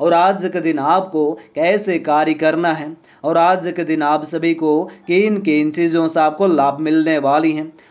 और आज के दिन आपको कैसे कार्य करना है और आज के दिन आप सभी को किन किन चीज़ों से आपको लाभ मिलने वाली हैं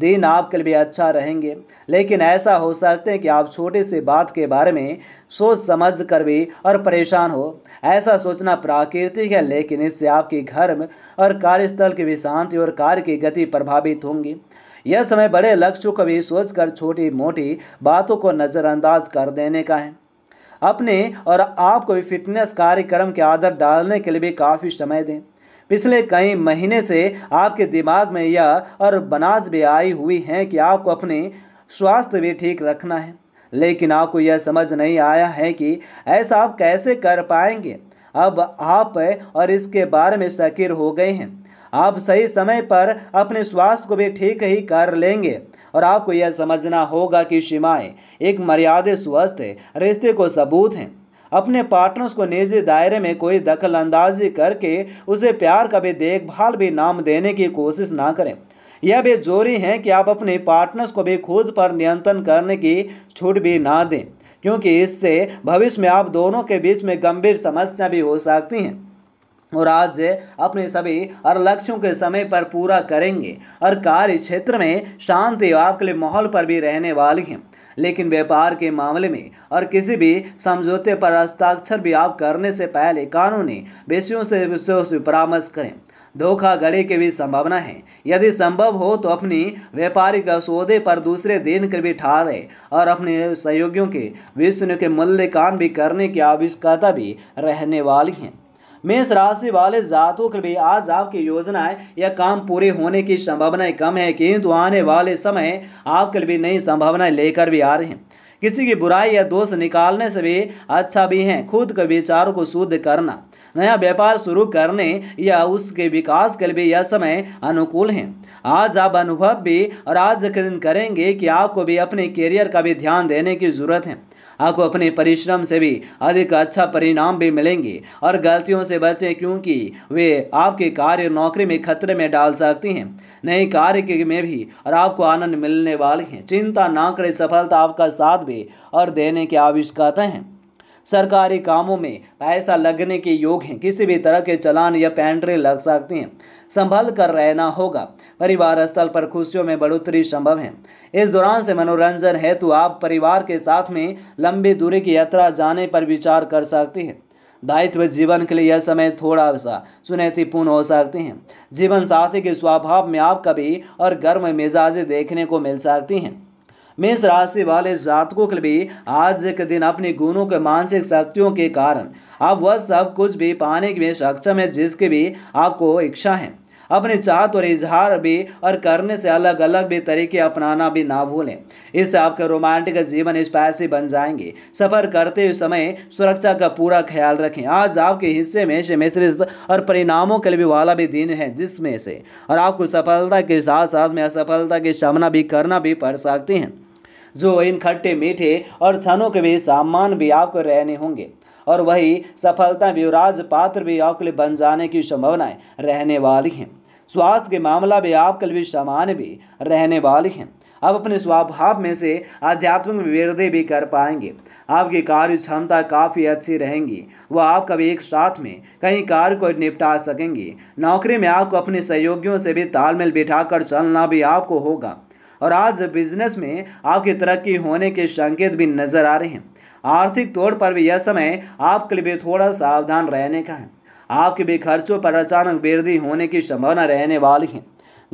दिन आपके लिए अच्छा रहेंगे लेकिन ऐसा हो सकता है कि आप छोटे से बात के बारे में सोच समझ कर भी और परेशान हो ऐसा सोचना प्राकृतिक है लेकिन इससे आपके घर में और कार्यस्थल की भी शांति और कार्य की गति प्रभावित होंगी यह समय बड़े लक्ष्यों को भी सोचकर छोटी मोटी बातों को नज़रअंदाज कर देने का है अपने और आपको भी फिटनेस कार्यक्रम के आदर डालने के लिए भी काफ़ी समय दें पिछले कई महीने से आपके दिमाग में यह और बनाज भी आई हुई है कि आपको अपने स्वास्थ्य भी ठीक रखना है लेकिन आपको यह समझ नहीं आया है कि ऐसा आप कैसे कर पाएंगे अब आप और इसके बारे में शकीर हो गए हैं आप सही समय पर अपने स्वास्थ्य को भी ठीक ही कर लेंगे और आपको यह समझना होगा कि शिमाएँ एक मर्यादित स्वस्थ रिश्ते को सबूत हैं अपने पार्टनर्स को निजी दायरे में कोई दखल अंदाजी करके उसे प्यार का भी देखभाल भी नाम देने की कोशिश ना करें यह भी जोरी है कि आप अपने पार्टनर्स को भी खुद पर नियंत्रण करने की छूट भी ना दें क्योंकि इससे भविष्य में आप दोनों के बीच में गंभीर समस्या भी हो सकती हैं और आज अपने सभी और लक्ष्यों के समय पर पूरा करेंगे और कार्य क्षेत्र में शांति आपके लिए माहौल पर भी रहने वाली हैं लेकिन व्यापार के मामले में और किसी भी समझौते पर हस्ताक्षर भी आप करने से पहले कानूनी विषयों से विषयों परामर्श करें धोखाधड़ी की भी संभावना है यदि संभव हो तो अपनी व्यापारिक सौदे पर दूसरे दिन के भी ठहरे और अपने सहयोगियों के विष्णु के मूल्यकान भी करने की आवश्यकता भी रहने वाली है मेष राशि वाले जातों के लिए आज आपकी योजनाएं या काम पूरे होने की संभावनाएं कम है किंतु आने वाले समय आपके लिए नई संभावनाएं लेकर भी आ रहे हैं किसी की बुराई या दोष निकालने से भी अच्छा भी है खुद के विचारों को शुद्ध करना नया व्यापार शुरू करने या उसके विकास के लिए यह समय अनुकूल है आज आप अनुभव भी और आज दिन करेंगे कि आपको भी अपने करियर का भी ध्यान देने की जरूरत है आपको अपने परिश्रम से भी अधिक अच्छा परिणाम भी मिलेंगे और गलतियों से बचें क्योंकि वे आपके कार्य नौकरी में खतरे में डाल सकती हैं नए कार्य के में भी और आपको आनंद मिलने वाले हैं चिंता ना करें सफलता आपका साथ भी और देने की आवश्यकता हैं सरकारी कामों में पैसा लगने के योग हैं किसी भी तरह के चलान या पेंट्री लग सकती हैं संभल कर रहना होगा परिवार स्थल पर खुशियों में बढ़ोतरी संभव है इस दौरान से मनोरंजन हेतु आप परिवार के साथ में लंबी दूरी की यात्रा जाने पर विचार कर सकते हैं दायित्व जीवन के लिए यह समय थोड़ा सा चुनौतीपूर्ण हो सकते हैं जीवन साथी के स्वभाव में आप कभी और गर्म मिजाजी देखने को मिल सकती हैं मेष राशि वाले जातकों के भी आज के दिन अपने गुणों के मानसिक शक्तियों के कारण आप वह सब कुछ भी पाने के में सक्षम है जिसके भी आपको इच्छा है अपने चाहत और इजहार भी और करने से अलग अलग भी तरीके अपनाना भी ना भूलें इससे आपका रोमांटिक जीवन स्पाइसी बन जाएंगे सफर करते हुए समय सुरक्षा का पूरा ख्याल रखें आज आपके हिस्से में से मिश्रित और परिणामों के लिए वाला भी दिन है जिसमें से और आपको सफलता के साथ साथ में असफलता की सामना भी करना भी पड़ सकती हैं जो इन खट्टे मीठे और क्षणों के भी सामान भी आपको रहने होंगे और वही सफलता भी राज पात्र भी आपके लिए बन जाने की संभावनाएं रहने वाली हैं स्वास्थ्य के मामला भी आपके लिए समान भी रहने वाली हैं आप अपने स्वभाव में से आध्यात्मिक वृद्धि भी कर पाएंगे आपकी कार्य क्षमता काफ़ी अच्छी रहेंगी वह आपका भी एक साथ में कहीं कार्य को निपटा सकेंगी नौकरी में आपको अपने सहयोगियों से भी तालमेल बिठाकर चलना भी आपको होगा और आज बिजनेस में आपकी तरक्की होने के संकेत भी नजर आ रहे हैं आर्थिक तौर पर भी यह समय आपके लिए थोड़ा सावधान रहने का है आपके भी खर्चों पर अचानक वृद्धि होने की संभावना रहने वाली है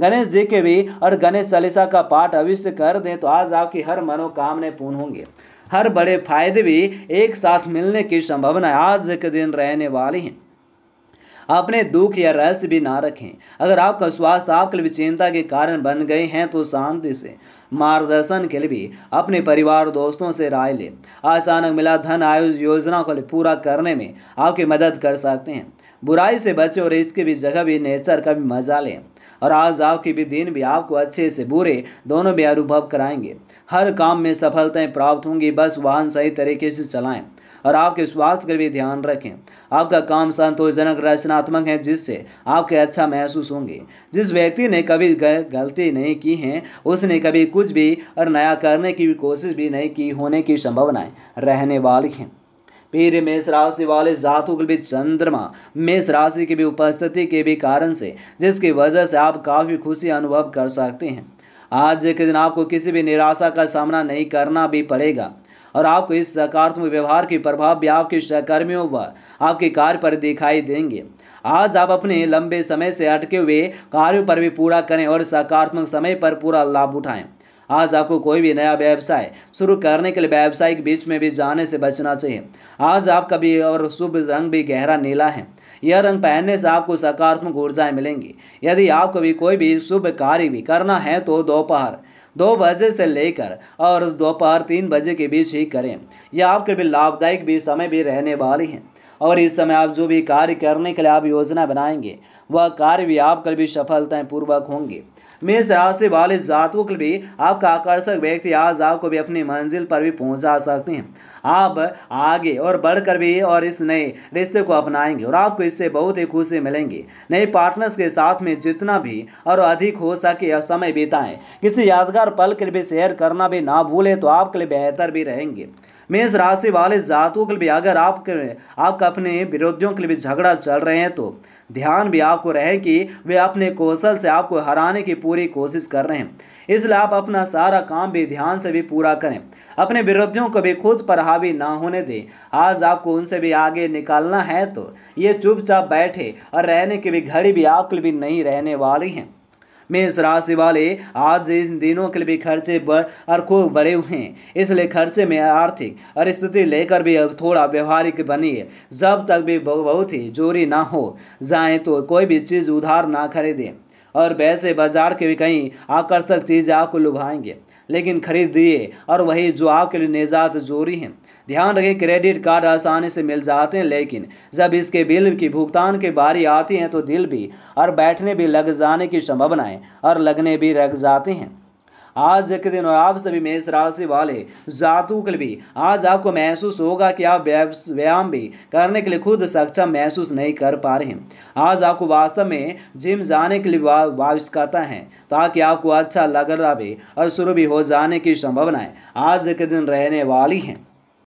गणेश जी के भी और गणेश चालीसा का पाठ अवश्य कर दें तो आज आपकी हर मनोकामनाएं पूर्ण होंगे हर बड़े फायदे भी एक साथ मिलने की संभावना आज के दिन रहने वाली है अपने दुख या रहस्य भी ना रखें अगर आपका स्वास्थ्य आपके लिए चिंता के कारण बन गए हैं तो शांति से मार्गदर्शन के लिए भी अपने परिवार दोस्तों से राय लें अचानक मिला धन आयु योजना को पूरा करने में आपकी मदद कर सकते हैं बुराई से बचें और इसके भी जगह भी नेचर का भी मजा लें और आज आपके भी दिन भी आपको अच्छे से बुरे दोनों भी अनुभव कराएंगे हर काम में सफलताएं प्राप्त होंगी बस वाहन सही तरीके से चलाएं और आपके स्वास्थ्य का भी ध्यान रखें आपका काम संतोषजनक रचनात्मक है जिससे आपके अच्छा महसूस होंगे जिस व्यक्ति ने कभी गलती नहीं की है उसने कभी कुछ भी और नया करने की भी कोशिश भी नहीं की होने की संभावनाएँ रहने वाली हैं पीर मेष राशि वाले जातों के भी चंद्रमा मेष राशि की भी उपस्थिति के भी कारण से जिसकी वजह से आप काफ़ी खुशी अनुभव कर सकते हैं आज के दिन आपको किसी भी निराशा का सामना नहीं करना भी पड़ेगा और आपको इस सकारात्मक व्यवहार के प्रभाव भी आपके सहकर्मियों व आपके कार्य पर दिखाई देंगे आज आप अपने लंबे समय से अटके हुए कार्यों पर भी पूरा करें और सकारात्मक समय पर पूरा लाभ उठाएं आज आपको कोई भी नया व्यवसाय शुरू करने के लिए व्यावसायिक बीच में भी जाने से बचना चाहिए आज आपका भी और शुभ रंग भी गहरा नीला है यह रंग पहनने से आपको सकारात्मक ऊर्जाएं मिलेंगी यदि आपको भी कोई भी शुभ कार्य भी करना है तो दोपहर दो बजे से लेकर और दोपहर तीन बजे के बीच ही करें यह आपके लिए लाभदायक भी समय भी रहने वाली हैं और इस समय आप जो भी कार्य करने के लिए आप योजना बनाएंगे वह कार्य भी आपके भी सफलताएँ पूर्वक होंगे मेष राशि वाले जातकों के भी आपका आकर्षक व्यक्ति आज आपको भी अपनी मंजिल पर भी पहुंचा सकते हैं आप आगे और बढ़कर भी और इस नए रिश्ते को अपनाएंगे और आपको इससे बहुत ही खुशी मिलेंगी नए पार्टनर्स के साथ में जितना भी और अधिक हो सके समय बिताएं किसी यादगार पल के लिए शेयर करना भी ना भूलें तो आपके लिए बेहतर भी रहेंगे मैं इस राशि वाले जातकों के लिए अगर आप आपका अपने विरोधियों के लिए झगड़ा चल रहे हैं तो ध्यान भी आपको रहे कि वे अपने कौशल से आपको हराने की पूरी कोशिश कर रहे हैं इसलिए आप अपना सारा काम भी ध्यान से भी पूरा करें अपने विरोधियों को भी खुद पर हावी ना होने दें आज आपको उनसे भी आगे निकालना है तो ये चुपचाप बैठे और रहने की भी घड़ी भी आपके लिए भी नहीं रहने वाली हैं मेष राशि वाले आज इन दिनों के लिए भी खर्चे और खूब बढ़े हुए हैं इसलिए खर्चे में आर्थिक और स्थिति लेकर भी अब थोड़ा व्यवहारिक बनिए जब तक भी बहुत ही जोरी ना हो जाए तो कोई भी चीज़ उधार ना खरीदें और वैसे बाजार के भी कई आकर्षक चीज़ें आपको लुभाएंगे लेकिन खरीद दिए और वही जो आपके लिए निजात जोरी हैं ध्यान रखें क्रेडिट कार्ड आसानी से मिल जाते हैं लेकिन जब इसके बिल की भुगतान के बारी आती हैं तो दिल भी और बैठने भी लग जाने की संभावनाएं और लगने भी लग जाते हैं आज के दिन और आप सभी मेष राशि वाले के भी आज आपको महसूस होगा कि आप व्यायाम भी करने के लिए खुद सक्षम महसूस नहीं कर पा रहे हैं आज आपको वास्तव में जिम जाने के लिए आवश्यकता करता है ताकि आपको अच्छा लग रहा भी और शुरू भी हो जाने की है आज के दिन रहने वाली हैं